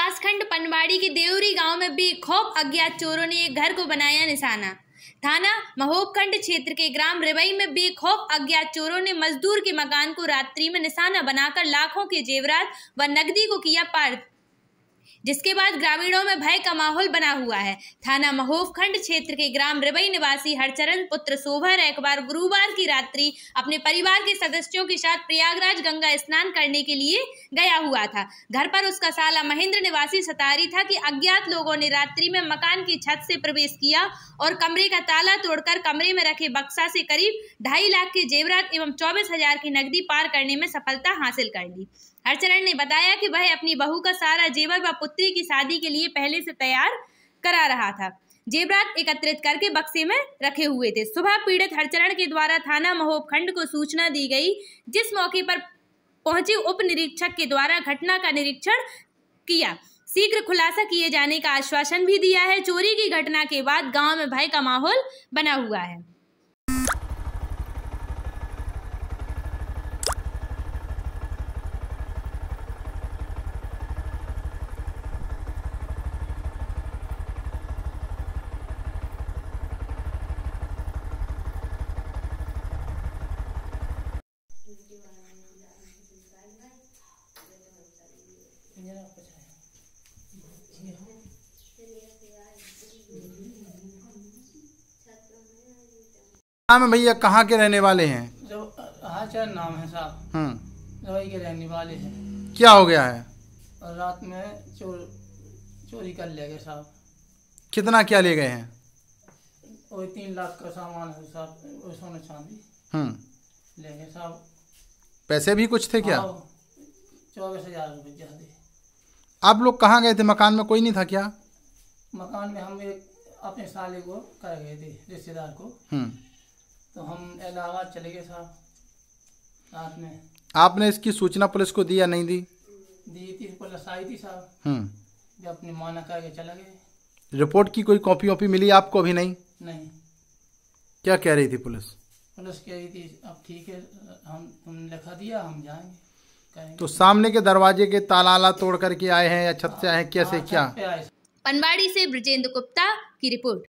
विकासखंड पनवाड़ी के देवरी गांव में खौप अज्ञात चोरों ने एक घर को बनाया निशाना थाना महोबखंड क्षेत्र के ग्राम रिवई में बेखौफ अज्ञात चोरों ने मजदूर के मकान को रात्रि में निशाना बनाकर लाखों के जेवरात व नकदी को किया पार्थ जिसके बाद ग्रामीणों में भय का माहौल बना हुआ है थाना महोफ खंड क्षेत्र के ग्राम रिबई निवासी हरचरण पुत्र एक बार गुरुवार की रात्रि अपने परिवार के सदस्यों के साथ प्रयागराज गंगा स्नान करने के लिए गया हुआ था घर पर उसका साला महेंद्र निवासी सतारी था कि अज्ञात लोगों ने रात्रि में मकान की छत से प्रवेश किया और कमरे का ताला तोड़कर कमरे में रखे बक्सा से करीब ढाई लाख के जेवरात एवं चौबीस हजार की नकदी पार करने में सफलता हासिल कर ली हरचरण ने बताया कि वह अपनी बहू का सारा जेवर व पुत्री की शादी के लिए पहले से तैयार करा रहा था जेवरात एकत्रित करके बक्से में रखे हुए थे सुबह पीड़ित हरचरण के द्वारा थाना खंड को सूचना दी गई जिस मौके पर पहुंचे उप निरीक्षक के द्वारा घटना का निरीक्षण किया शीघ्र खुलासा किए जाने का आश्वासन भी दिया है चोरी की घटना के बाद गांव में भय का माहौल बना हुआ है नाम है भैया कहाँ के रहने वाले हैं जो हाचर नाम है साहब हम्म के रहने वाले हैं क्या हो गया है और रात में चोर चोरी कर ले गए साहब कितना क्या ले गए हैं वही तीन लाख का सामान है साहब सोने चांदी हम्म ले गए साहब पैसे भी कुछ थे क्या हाँ, चौबीस हजार रुपये ज्यादा आप लोग कहाँ गए थे मकान में कोई नहीं था क्या मकान में हम एक अपने साले को कर गए थे रिश्तेदार को हम्म। तो हम इलाहाबाद चले गए साहब रात में आपने इसकी सूचना पुलिस को दी या नहीं दी दी थी पुलिस आई थी साहब हम्म। जब अपनी माँ ने कहा चला गए रिपोर्ट की कोई कॉपी वॉपी मिली आपको अभी नहीं नहीं क्या कह रही थी पुलिस पुलिस कह रही थी अब ठीक है हम तुमने लिखा दिया हम जाएंगे तो सामने के दरवाजे के तालाला तोड़ करके आए हैं या छत से आए हैं हाँ, कैसे क्या पनवाड़ी से ब्रजेंद्र गुप्ता की रिपोर्ट